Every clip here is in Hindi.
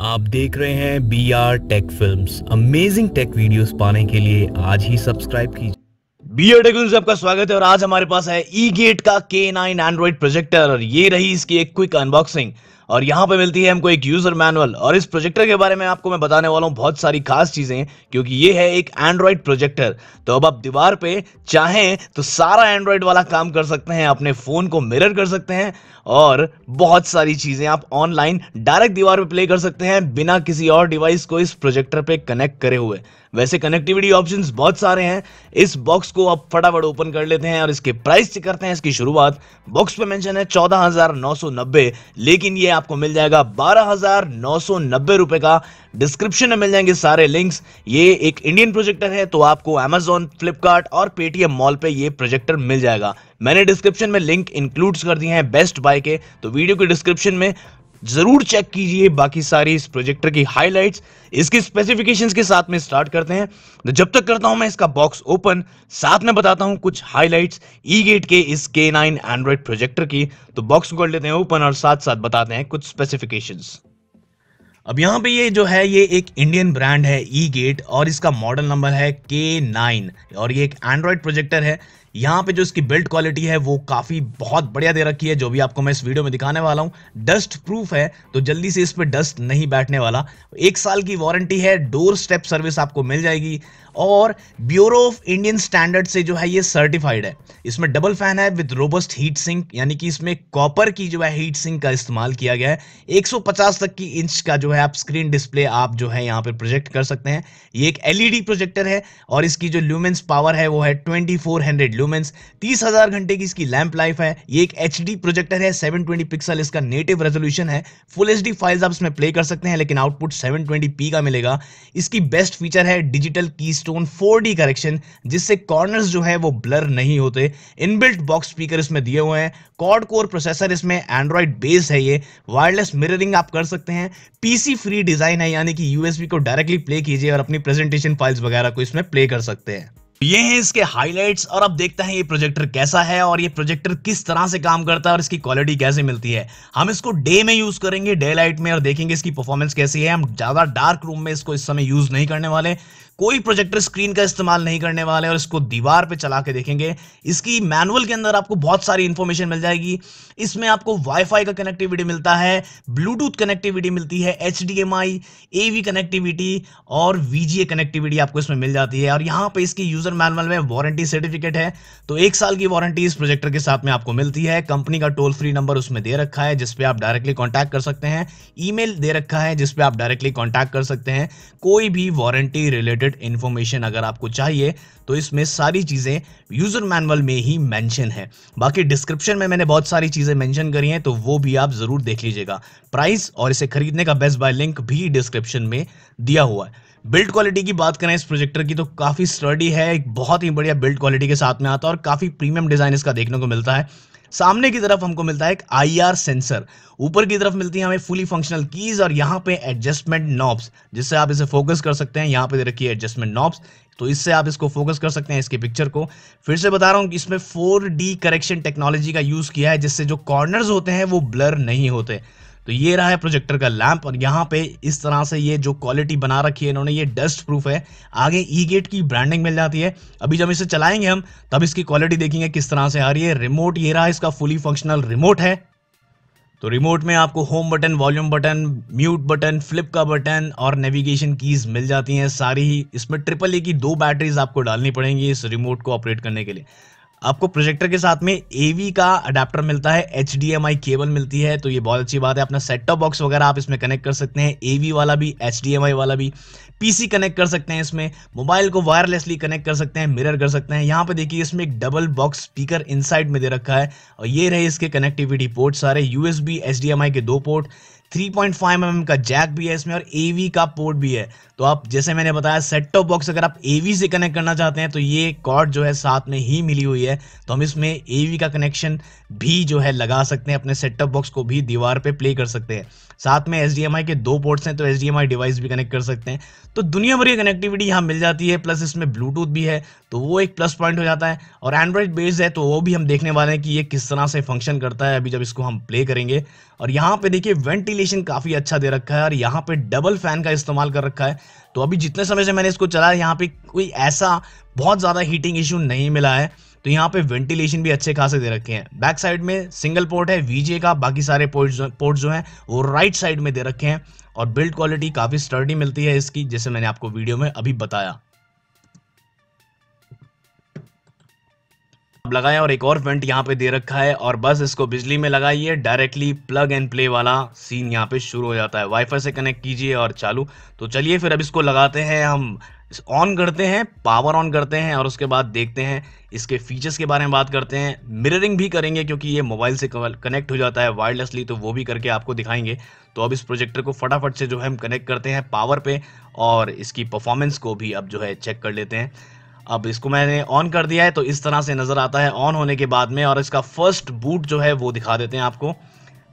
आप देख रहे हैं B R tech film amazing tech video पाने के लिए आज ही सब्सक्राइब कीजिए बी आर टेक फिल्म आपका स्वागत है और आज हमारे पास है ई e गेट का के नाइन एंड्रॉइड प्रोजेक्टर और ये रही इसकी एक क्विक अनबॉक्सिंग और यहाँ पे मिलती है हमको एक यूजर मैनुअल और इस प्रोजेक्टर के बारे में आपको मैं बताने वाला हूँ बहुत सारी खास चीजें क्योंकि ये है एक एंड्रॉइड प्रोजेक्टर तो अब आप दीवार पे चाहें तो सारा एंड्रॉयड वाला काम कर सकते हैं अपने फोन को मिरर कर सकते हैं और बहुत सारी चीजें आप ऑनलाइन डायरेक्ट दीवार पे प्ले कर सकते हैं बिना किसी और डिवाइस को इस प्रोजेक्टर पे कनेक्ट करे हुए वैसे कनेक्टिविटी ऑप्शन बहुत सारे हैं इस बॉक्स को आप फटाफट ओपन कर लेते हैं और इसके प्राइस चेक करते हैं इसकी शुरुआत बॉक्स पे मेंशन है 14,990 लेकिन ये आपको मिल जाएगा 12,990 रुपए का डिस्क्रिप्शन में मिल जाएंगे सारे लिंक्स ये एक इंडियन प्रोजेक्टर है तो आपको अमेजोन फ्लिपकार्ट और पेटीएम मॉल पे ये प्रोजेक्टर मिल जाएगा मैंने डिस्क्रिप्शन में लिंक इंक्लूड्स कर दिए हैं बेस्ट बाय के तो वीडियो के डिस्क्रिप्शन में जरूर चेक कीजिए बाकी सारी इस प्रोजेक्टर की हाइलाइट्स इसके स्पेसिफिकेशंस के साथ में स्टार्ट करते हैं तो जब तक करता हूं मैं इसका बॉक्स ओपन साथ में बताता हूं कुछ हाइलाइट्स ई गेट के इस के नाइन एंड्रॉइड प्रोजेक्टर की तो बॉक्स कर लेते हैं ओपन और साथ साथ बताते हैं कुछ स्पेसिफिकेशन अब यहाँ पे ये जो है ये एक इंडियन ब्रांड है ई गेट और इसका मॉडल नंबर है के नाइन और ये एक एंड्रॉयड प्रोजेक्टर है यहां पे जो इसकी बिल्ड क्वालिटी है वो काफ़ी बहुत बढ़िया दे रखी है जो भी आपको मैं इस वीडियो में दिखाने वाला हूँ डस्ट प्रूफ है तो जल्दी से इस पर डस्ट नहीं बैठने वाला एक साल की वारंटी है डोर स्टेप सर्विस आपको मिल जाएगी और ब्यूरो ऑफ इंडियन स्टैंडर्ड से जो है ये सर्टिफाइड है इसमें डबल फैन है विद रोबस्ट हीट सिंक यानी कि इसमें कॉपर की जो है हीट सिंक का इस्तेमाल किया गया है 150 तक की इंच का जो है आप स्क्रीन डिस्प्ले आप जो है यहाँ पे प्रोजेक्ट कर सकते हैं ये एक एलईडी प्रोजेक्टर e है और इसकी जो ल्यूमेंस पावर है वो है ट्वेंटी फोर हंड्रेड ल्यूमेंस तीस हजार घंटे की इसकी लैंप लाइफ है ये एक एच प्रोजेक्टर है 720 पिक्सल इसका नेटिव रेजोल्यूशन है फुल एच फाइल्स आप इसमें प्ले कर सकते हैं लेकिन आउटपुट 720p का मिलेगा इसकी बेस्ट फीचर है डिजिटल की स्टोन करेक्शन जिससे कॉर्नर जो है वो ब्लर नहीं होते इनबिल्ट बॉक्स स्पीकर इसमें दिए हुए हैं कॉड कोर प्रोसेसर इसमें एंड्रॉइड बेस्ड है ये वायरलेस मिररिंग आप कर सकते हैं पीसी फ्री डिजाइन है यानी कि यूएसबी को डायरेक्टली प्ले कीजिए और अपनी प्रेजेंटेशन फाइल्स वगैरह को इसमें प्ले कर सकते हैं ये है इसके हाइलाइट्स और अब देखते हैं ये प्रोजेक्टर कैसा है और ये प्रोजेक्टर किस तरह से काम करता है और इसकी क्वालिटी कैसे मिलती है हम इसको डे में यूज करेंगे डे लाइट में और देखेंगे इसकी परफॉर्मेंस कैसी है हम ज्यादा डार्क रूम में इसको इस समय यूज नहीं करने वाले कोई प्रोजेक्टर स्क्रीन का इस्तेमाल नहीं करने वाले और इसको दीवार पे चला के देखेंगे इसकी मैनुअल के अंदर आपको बहुत सारी इन्फॉर्मेशन मिल जाएगी इसमें आपको वाईफाई का कनेक्टिविटी मिलता है ब्लूटूथ कनेक्टिविटी मिलती है H D M I AV connectivity और वीजीए कनेक्टिविटी आपको इसमें मिल जाती है और यहाँ पे इसकी यूज यूजर मैनुअल में वारंटी सर्टिफिकेट है तो एक साल की वारंटी इस प्रोजेक्टर के साथ में आपको मिलती है कंपनी का टोल फ्री नंबर उसमें दे रखा है जिसपे आप डायरेक्टली कॉन्टैक्ट कर सकते हैं ईमेल दे रखा है जिसपे आप डायरेक्टली कॉन्टैक्ट कर सकते हैं कोई भी वारंटी रिलेटेड इन्फॉर्मेशन अगर आपको चाहिए तो इसमें सारी चीज़ें यूजर मैनुअल में ही मैंशन है बाकी डिस्क्रिप्शन में मैंने बहुत सारी चीज़ें मैंशन करी हैं तो वो भी आप ज़रूर देख लीजिएगा प्राइस और इसे खरीदने का बेस्ट बाय लिंक भी डिस्क्रिप्शन में दिया हुआ है बिल्ड क्वालिटी की बात करें इस प्रोजेक्टर की तो काफ़ी स्टर्डी है एक बहुत ही बढ़िया बिल्ड क्वालिटी के साथ में आता है और काफ़ी प्रीमियम डिज़ाइन इसका देखने को मिलता है सामने की तरफ हमको मिलता है एक आईआर सेंसर ऊपर की तरफ मिलती है हमें फुली फंक्शनल कीज और यहाँ पे एडजस्टमेंट नॉब्स जिससे आप इसे फोकस कर सकते हैं यहाँ पे रखिए एडजस्टमेंट नॉब्स तो इससे आप इसको फोकस कर सकते हैं इसके पिक्चर को फिर से बता रहा हूँ कि इसमें फोर करेक्शन टेक्नोलॉजी का यूज़ किया है जिससे जो कॉर्नर होते हैं वो ब्लर नहीं होते तो ये रहा है प्रोजेक्टर का लैंप और यहाँ पे इस तरह से ये जो क्वालिटी बना रखी है इन्होंने ये डस्ट प्रूफ है आगे ई गेट की ब्रांडिंग मिल जाती है अभी जब इसे चलाएंगे हम तब इसकी क्वालिटी देखेंगे किस तरह से आ रही है रिमोट ये रहा इसका फुली फंक्शनल रिमोट है तो रिमोट में आपको home button volume button mute button flip का बटन और नेविगेशन कीज मिल जाती हैं सारी ही इसमें ट्रिपल ए e की दो बैटरीज आपको डालनी पड़ेंगी इस रिमोट को ऑपरेट करने के लिए आपको प्रोजेक्टर के साथ में एवी का अडेप्टर मिलता है एच केबल मिलती है तो ये बहुत अच्छी बात है अपना सेट टॉप बॉक्स वगैरह आप इसमें कनेक्ट कर सकते हैं एवी वाला भी एच वाला भी पीसी कनेक्ट कर सकते हैं इसमें मोबाइल को वायरलेसली कनेक्ट कर सकते हैं मिरर कर सकते हैं यहाँ पे देखिए इसमें एक डबल बॉक्स स्पीकर इनसाइड में दे रखा है और ये रहे इसके कनेक्टिविटी पोर्ट सारे यूएसबी एच के दो port three point five M का जैक भी है इसमें और एवी का पोर्ट भी है तो आप जैसे मैंने बताया सेट टॉप बॉक्स अगर आप एवी से कनेक्ट करना चाहते हैं तो ये कॉर्ड जो है साथ में ही मिली हुई है तो हम इसमें एवी का कनेक्शन भी जो है लगा सकते हैं अपने सेट टॉप बॉक्स को भी दीवार पे प्ले कर सकते हैं साथ में एस के दो पोर्ट्स हैं तो एस डिवाइस भी कनेक्ट कर सकते हैं तो दुनिया भर की कनेक्टिविटी यहाँ मिल जाती है प्लस इसमें ब्लूटूथ भी है तो वो एक प्लस पॉइंट हो जाता है और एंड्रॉइड बेस्ड है तो वो भी हम देखने वाले हैं कि ये किस तरह से फंक्शन करता है अभी जब इसको हम प्ले करेंगे और यहाँ पे देखिए वेंटिलेशन काफ़ी अच्छा दे रखा है और यहाँ पे डबल फैन का इस्तेमाल कर रखा है तो अभी जितने समय से मैंने इसको चलाया यहाँ पे कोई ऐसा बहुत ज़्यादा हीटिंग इशू नहीं मिला है तो यहाँ पे वेंटिलेशन भी अच्छे खासे दे रखे हैं बैक साइड में सिंगल पोर्ट है वीजे का बाकी सारे पोर्ट पोर्ट जो हैं वो राइट साइड में दे रखे हैं और बिल्ड क्वालिटी काफ़ी स्टर्डी मिलती है इसकी जैसे मैंने आपको वीडियो में अभी बताया लगाया और एक और वेंट यहाँ पे दे रखा है और बस इसको बिजली में लगाइए डायरेक्टली प्लग एंड प्ले वाला सीन यहाँ पे शुरू हो जाता है वाईफाई से कनेक्ट कीजिए और चालू तो चलिए फिर अब इसको लगाते हैं हम ऑन करते हैं पावर ऑन करते हैं और उसके बाद देखते हैं इसके फीचर्स के बारे में बात करते हैं मिररिंग भी करेंगे क्योंकि ये मोबाइल से कनेक्ट हो जाता है वायरलेसली तो वो भी करके आपको दिखाएंगे तो अब इस प्रोजेक्टर को फटाफट से जो है हम कनेक्ट करते हैं पावर पे और इसकी परफॉर्मेंस को भी अब जो है चेक कर लेते हैं अब इसको मैंने ऑन कर दिया है तो इस तरह से नज़र आता है ऑन होने के बाद में और इसका फर्स्ट बूट जो है वो दिखा देते हैं आपको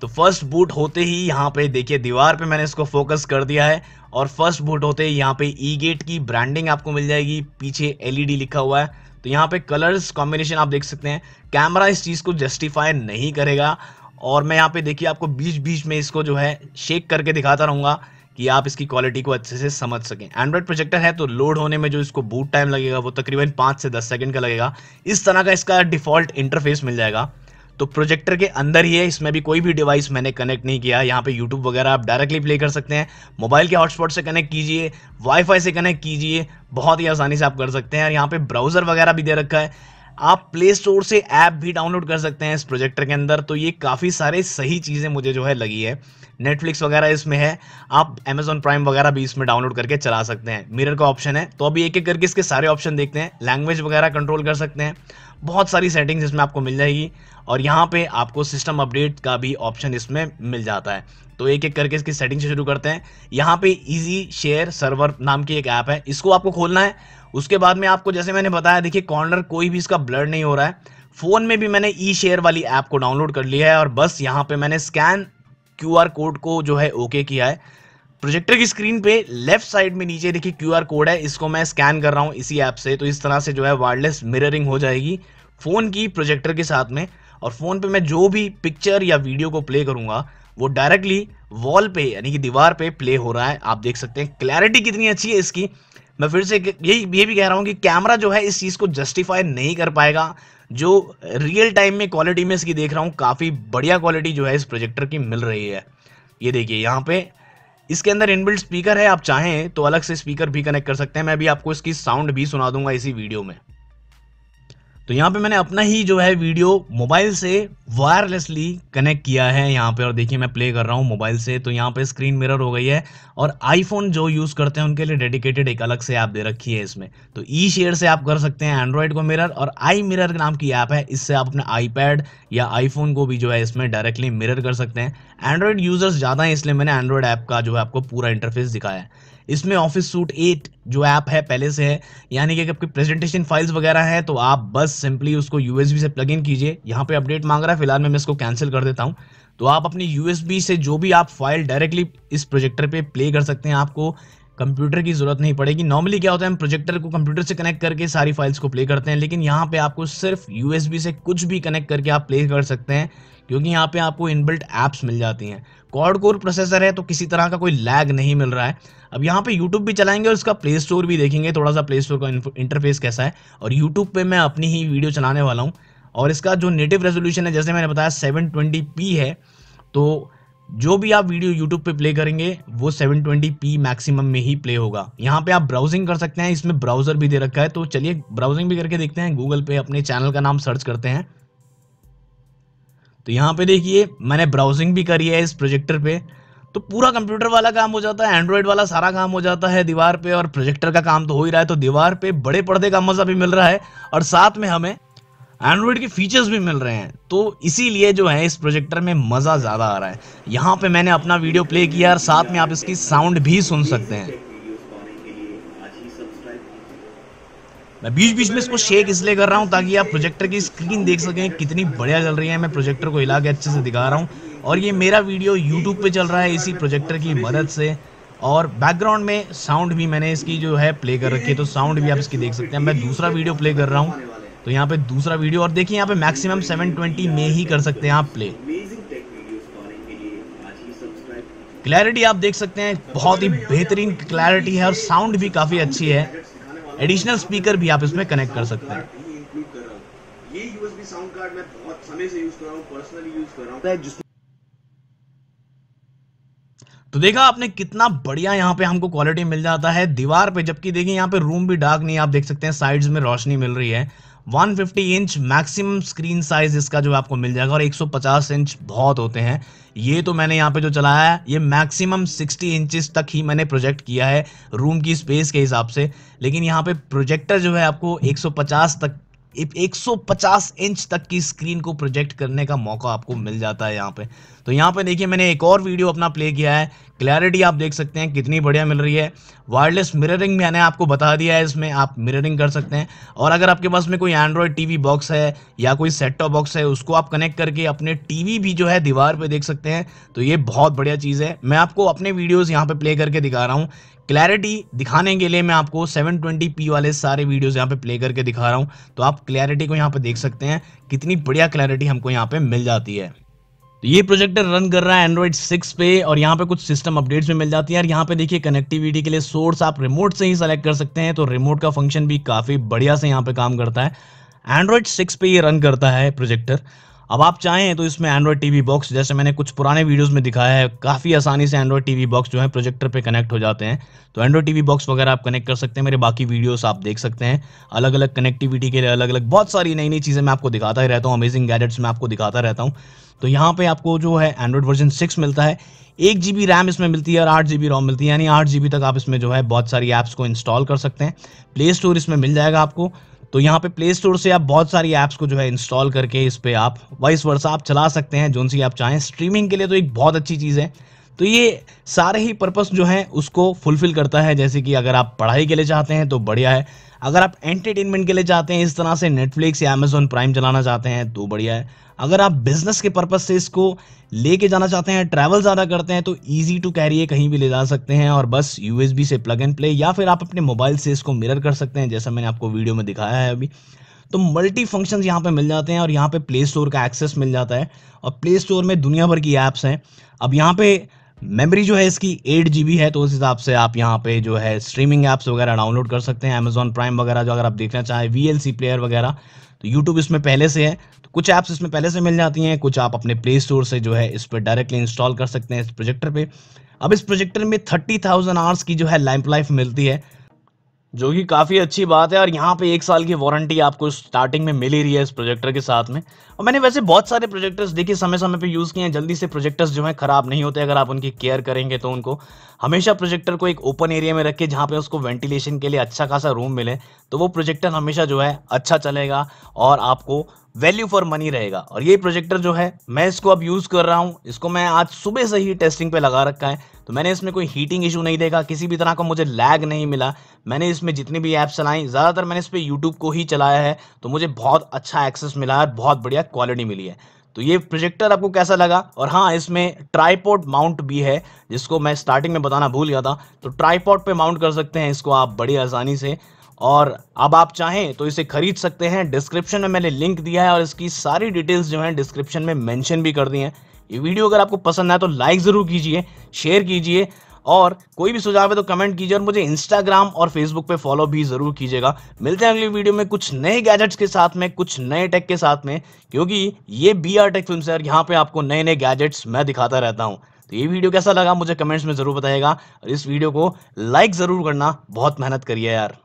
तो फर्स्ट बूट होते ही यहाँ पे देखिए दीवार पे मैंने इसको फोकस कर दिया है और फर्स्ट बोट होते हैं यहाँ पे ई e गेट की ब्रांडिंग आपको मिल जाएगी पीछे एलईडी e लिखा हुआ है तो यहाँ पे कलर्स कॉम्बिनेशन आप देख सकते हैं कैमरा इस चीज़ को जस्टिफाई नहीं करेगा और मैं यहाँ पे देखिए आपको बीच बीच में इसको जो है शेक करके दिखाता रहूँगा कि आप इसकी क्वालिटी को अच्छे से समझ सकें एंड्रॉयड प्रोजेक्टर है तो लोड होने में जो इसको बूट टाइम लगेगा वो तकरीबन पाँच से दस सेकेंड का लगेगा इस तरह का इसका डिफॉल्ट इंटरफेस मिल जाएगा तो प्रोजेक्टर के अंदर ही है इसमें भी कोई भी डिवाइस मैंने कनेक्ट नहीं किया यहाँ पे यूट्यूब वगैरह आप डायरेक्टली प्ले कर सकते हैं मोबाइल के हॉटस्पॉट से कनेक्ट कीजिए वाईफाई से कनेक्ट कीजिए बहुत ही आसानी से आप कर सकते हैं और यहाँ पे ब्राउज़र वगैरह भी दे रखा है आप प्ले स्टोर से ऐप भी डाउनलोड कर सकते हैं इस प्रोजेक्टर के अंदर तो ये काफ़ी सारे सही चीज़ें मुझे जो है लगी है नेटफ्लिक्स वगैरह इसमें है आप अमेजोन प्राइम वगैरह भी इसमें डाउनलोड करके चला सकते हैं मिरर का ऑप्शन है तो अभी एक एक करके इसके सारे ऑप्शन देखते हैं लैंग्वेज वगैरह कंट्रोल कर सकते हैं बहुत सारी सेटिंग्स इसमें आपको मिल जाएगी और यहाँ पे आपको सिस्टम अपडेट का भी ऑप्शन इसमें मिल जाता है तो एक एक करके इसकी सेटिंग से शुरू करते हैं यहाँ पे इजी शेयर सर्वर नाम की एक ऐप है इसको आपको खोलना है उसके बाद में आपको जैसे मैंने बताया देखिए कॉर्नर कोई भी इसका ब्लड नहीं हो रहा है फ़ोन में भी मैंने ई e शेयर वाली ऐप को डाउनलोड कर लिया है और बस यहाँ पे मैंने स्कैन क्यूआर कोड को जो है ओके किया है प्रोजेक्टर की स्क्रीन पे लेफ्ट साइड में नीचे देखिए क्यूआर कोड है इसको मैं स्कैन कर रहा हूँ इसी ऐप से तो इस तरह से जो है वायरलेस मिररिंग हो जाएगी फ़ोन की प्रोजेक्टर के साथ में और फ़ोन पे मैं जो भी पिक्चर या वीडियो को प्ले करूँगा वो डायरेक्टली वॉल पे यानी कि दीवार पे प्ले हो रहा है आप देख सकते हैं क्लैरिटी कितनी अच्छी है इसकी मैं फिर से यही ये भी कह रहा हूँ कि कैमरा जो है इस चीज़ को जस्टिफाई नहीं कर पाएगा जो रियल टाइम में क्वालिटी में इसकी देख रहा हूँ काफ़ी बढ़िया क्वालिटी जो है इस प्रोजेक्टर की मिल रही है ये देखिए यहाँ पे इसके अंदर इनबिल्ट स्पीकर है आप चाहें तो अलग से स्पीकर भी कनेक्ट कर सकते हैं मैं भी आपको इसकी साउंड भी सुना दूंगा इसी वीडियो में तो यहाँ पे मैंने अपना ही जो है वीडियो मोबाइल से वायरलेसली कनेक्ट किया है यहाँ पे और देखिए मैं प्ले कर रहा हूँ मोबाइल से तो यहाँ पे स्क्रीन मिरर हो गई है और आईफोन जो यूज़ करते हैं उनके लिए डेडिकेटेड एक अलग से ऐप दे रखी है इसमें तो ई शेयर से आप कर सकते हैं एंड्रॉयड को मिरर और आई मिरर नाम की ऐप है इससे आप अपने आईपैड या आईफोन को भी जो है इसमें डायरेक्टली मिरर कर सकते हैं एंड्रॉयड यूज़र्स ज़्यादा हैं इसलिए मैंने एंड्रॉयड ऐप का जो है आपको पूरा इंटरफेस दिखाया है इसमें ऑफिस सूट एट जो ऐप है पहले से है यानी कि आपकी प्रेजेंटेशन फाइल्स वगैरह हैं तो आप बस सिंपली उसको यू से प्लग इन कीजिए यहाँ पे अपडेट मांग रहा है फिलहाल मैं मैं इसको कैंसिल कर देता हूँ तो आप अपनी यू से जो भी आप फाइल डायरेक्टली इस प्रोजेक्टर पर प्ले कर सकते हैं आपको कंप्यूटर की ज़रूरत नहीं पड़ेगी नॉर्मली क्या होता है हम प्रोजेक्टर को कंप्यूटर से कनेक्ट करके सारी फाइल्स को प्ले करते हैं लेकिन यहाँ पे आपको सिर्फ यू से कुछ भी कनेक्ट करके आप प्ले कर सकते हैं क्योंकि यहाँ पे आपको इनबिल्ट ऐप्स मिल जाती हैं कॉड कोर प्रोसेसर है तो किसी तरह का कोई लैग नहीं मिल रहा है अब यहाँ पे यूट्यूब भी चलाएंगे और इसका प्ले स्टोर भी देखेंगे थोड़ा सा प्ले स्टोर का इंटरफेस कैसा है और यूट्यूब पे मैं अपनी ही वीडियो चलाने वाला हूँ और इसका जो नेटिव रेजोल्यूशन है जैसे मैंने बताया सेवन है तो जो भी आप वीडियो यूट्यूब पे प्ले करेंगे वो 720p मैक्सिमम में ही प्ले होगा यहाँ पे आप ब्राउजिंग कर सकते हैं इसमें ब्राउजर भी दे रखा है तो चलिए ब्राउजिंग भी करके देखते हैं गूगल पे अपने चैनल का नाम सर्च करते हैं तो यहाँ पे देखिए मैंने ब्राउजिंग भी करी है इस प्रोजेक्टर पे तो पूरा कंप्यूटर वाला काम हो जाता है एंड्रॉयड वाला सारा काम हो जाता है दीवार पे और प्रोजेक्टर का काम तो हो ही रहा है तो दीवार पे बड़े पर्दे का मज़ा भी मिल रहा है और साथ में हमें एंड्रॉयड के फीचर्स भी मिल रहे हैं तो इसीलिए जो है इस प्रोजेक्टर में मज़ा ज़्यादा आ रहा है यहाँ पे मैंने अपना वीडियो प्ले किया और साथ में आप इसकी साउंड भी सुन सकते हैं मैं बीच बीच में इसको शेक इसलिए कर रहा हूँ ताकि आप प्रोजेक्टर की स्क्रीन देख सकें कितनी बढ़िया चल रही है मैं प्रोजेक्टर को हिला के अच्छे से दिखा रहा हूँ और ये मेरा वीडियो यूट्यूब पर चल रहा है इसी प्रोजेक्टर की मदद से और बैकग्राउंड में साउंड भी मैंने इसकी जो है प्ले कर रखी है तो साउंड भी आप इसकी देख सकते हैं मैं दूसरा वीडियो प्ले कर रहा हूँ तो यहाँ पे दूसरा वीडियो और देखिए यहाँ पे मैक्सिमम 720 में ही कर सकते हैं आप प्ले क्लैरिटी आप देख सकते हैं बहुत ही बेहतरीन क्लैरिटी है और साउंड भी काफ़ी अच्छी है एडिशनल स्पीकर भी आप इसमें कनेक्ट कर सकते हैं ये यूएसबी साउंड कार्ड मैं बहुत समय से यूज कर रहा हूँ पर्सनली यूज कर रहा हूँ तो देखा आपने कितना बढ़िया यहाँ पे हमको क्वालिटी मिल जाता है दीवार पे जबकि देखिए यहाँ पे रूम भी डार्क नहीं आप देख सकते हैं साइड्स में रोशनी मिल रही है 150 इंच मैक्सिमम स्क्रीन साइज इसका जो आपको मिल जाएगा और 150 इंच बहुत होते हैं ये तो मैंने यहाँ पे जो चलाया है ये मैक्सिमम 60 इंचेस तक ही मैंने प्रोजेक्ट किया है रूम की स्पेस के हिसाब से लेकिन यहाँ पे प्रोजेक्टर जो है आपको 150 तक 150 इंच तक की स्क्रीन को प्रोजेक्ट करने का मौका आपको मिल जाता है यहाँ पे तो यहाँ पे देखिए मैंने एक और वीडियो अपना प्ले किया है क्लैरिटी आप देख सकते हैं कितनी बढ़िया मिल रही है वायरलेस मिररिंग मैंने आपको बता दिया है इसमें आप मिररिंग कर सकते हैं और अगर आपके पास में कोई एंड्रॉयड टीवी बॉक्स है या कोई सेट टॉप बॉक्स है उसको आप कनेक्ट करके अपने टीवी भी जो है दीवार पर देख सकते हैं तो ये बहुत बढ़िया चीज़ है मैं आपको अपने वीडियोज़ यहाँ पर प्ले करके दिखा रहा हूँ क्लैरिटी दिखाने के लिए मैं आपको सेवन वाले सारे वीडियोज यहाँ पे प्ले करके दिखा रहा हूँ तो आप क्लैरिटी को यहाँ पे देख सकते हैं कितनी बढ़िया क्लैरिटी हमको यहाँ पे मिल जाती है तो ये प्रोजेक्टर रन कर रहा है एंड्रॉइड सिक्स पे और यहाँ पे कुछ सिस्टम अपडेट्स भी मिल जाती है और यहाँ पे देखिए कनेक्टिविटी के लिए सोर्स आप रिमोट से ही सेलेक्ट कर सकते हैं तो रिमोट का फंक्शन भी काफ़ी बढ़िया से यहाँ पे काम करता है एंड्रॉइड सिक्स पे ये रन करता है प्रोजेक्टर अब आप चाहें तो इसमें एंड्रॉयड टीवी बॉक्स जैसे मैंने कुछ पुराने वीडियोस में दिखाया है काफ़ी आसानी से एंड्रॉयड टीवी बॉक्स जो है प्रोजेक्टर पे कनेक्ट हो जाते हैं तो एंड्रॉयड टीवी बॉक्स वगैरह आप कनेक्ट कर सकते हैं मेरे बाकी वीडियोस आप देख सकते हैं अलग अलग कनेक्टिविटी के लिए अलग अलग बहुत सारी नई नई चीज़ें मैं आपको दिखाता ही रहता हूँ अमेजिंग गैजेट्स में आपको दिखाता रहता हूँ तो यहाँ पर आपको जो है एंड्रॉयड वर्जन सिक्स मिलता है एक जी रैम इसमें मिलती है और आठ जी रोम मिलती है यानी आठ जी तक आप इसमें जो है बहुत सारी ऐप्स को इंस्टॉल कर सकते हैं प्ले स्टोर इसमें मिल जाएगा आपको तो यहाँ पे प्ले स्टोर से आप बहुत सारी ऐप्स को जो है इंस्टॉल करके इस पर आप वाइस वर्षा आप चला सकते हैं जो सी आप चाहें स्ट्रीमिंग के लिए तो एक बहुत अच्छी चीज़ है तो ये सारे ही पर्पस जो हैं उसको फुलफिल करता है जैसे कि अगर आप पढ़ाई के लिए चाहते हैं तो बढ़िया है अगर आप एंटरटेनमेंट के लिए चाहते हैं इस तरह से नेटफ्लिक्स या अमेज़ोन प्राइम चलाना चाहते हैं तो बढ़िया है अगर आप बिजनेस के पर्पज से इसको लेके जाना चाहते हैं ट्रैवल ज़्यादा करते हैं तो ईजी टू कैरी है कहीं भी ले जा सकते हैं और बस यूएसबी से प्लग एंड प्ले या फिर आप अपने मोबाइल से इसको मिरर कर सकते हैं जैसा मैंने आपको वीडियो में दिखाया है अभी तो मल्टी फंक्शन यहाँ पे मिल जाते हैं और यहाँ पे प्ले स्टोर का एक्सेस मिल जाता है और प्ले स्टोर में दुनिया भर की ऐप्स हैं अब यहाँ पे मेमोरी जो है इसकी एट जी है तो उस हिसाब से आप यहाँ पे जो है स्ट्रीमिंग ऐप्स वगैरह डाउनलोड कर सकते हैं अमेजोन प्राइम वगैरह जो अगर आप देखना चाहें वी प्लेयर वगैरह तो यूट्यूब इसमें पहले से है तो कुछ ऐप्स इसमें पहले से मिल जाती हैं कुछ आप अपने प्ले स्टोर से जो है इस पर डायरेक्टली इंस्टॉल कर सकते हैं इस प्रोजेक्टर पर अब इस प्रोजेक्टर में थर्टी थाउजेंड आवर्स की जो है लैम्प लाइफ मिलती है जो कि काफ़ी अच्छी बात है और यहाँ पे एक साल की वारंटी आपको स्टार्टिंग में मिल ही रही है इस प्रोजेक्टर के साथ में और मैंने वैसे बहुत सारे प्रोजेक्टर्स देखे समय समय पे यूज़ किए हैं जल्दी से प्रोजेक्टर्स जो हैं ख़राब नहीं होते अगर आप उनकी केयर करेंगे तो उनको हमेशा प्रोजेक्टर को एक ओपन एरिया में रखें जहाँ पर उसको वेंटिलेशन के लिए अच्छा खासा रूम मिले तो वो प्रोजेक्टर हमेशा जो है अच्छा चलेगा और आपको वैल्यू फॉर मनी रहेगा और ये प्रोजेक्टर जो है मैं इसको अब यूज़ कर रहा हूँ इसको मैं आज सुबह से ही टेस्टिंग पे लगा रखा है तो मैंने इसमें कोई हीटिंग इशू नहीं देखा किसी भी तरह का मुझे लैग नहीं मिला मैंने इसमें जितनी भी ऐप्स चलाई ज़्यादातर मैंने इस पर यूट्यूब को ही चलाया है तो मुझे बहुत अच्छा एक्सेस मिला है बहुत बढ़िया क्वालिटी मिली है तो ये प्रोजेक्टर आपको कैसा लगा और हाँ इसमें ट्राईपोर्ट माउंट भी है जिसको मैं स्टार्टिंग में बताना भूल गया था तो ट्राईपोर्ट पे माउंट कर सकते हैं इसको आप बड़ी आसानी से और अब आप चाहें तो इसे खरीद सकते हैं डिस्क्रिप्शन में मैंने लिंक दिया है और इसकी सारी डिटेल्स जो है डिस्क्रिप्शन में मेंशन भी कर दी हैं ये वीडियो अगर आपको पसंद आए तो लाइक ज़रूर कीजिए शेयर कीजिए और कोई भी सुझाव है तो कमेंट कीजिए और मुझे इंस्टाग्राम और फेसबुक पे फॉलो भी ज़रूर कीजिएगा मिलते हैं अगली वीडियो में कुछ नए गैजेट्स के साथ में कुछ नए टेक के साथ में क्योंकि ये बी आर टेक फिल्म से यहाँ पे आपको नए नए गैजेट्स मैं दिखाता रहता हूँ तो ये वीडियो कैसा लगा मुझे कमेंट्स में ज़रूर बताइएगा और इस वीडियो को लाइक ज़रूर करना बहुत मेहनत करिए यार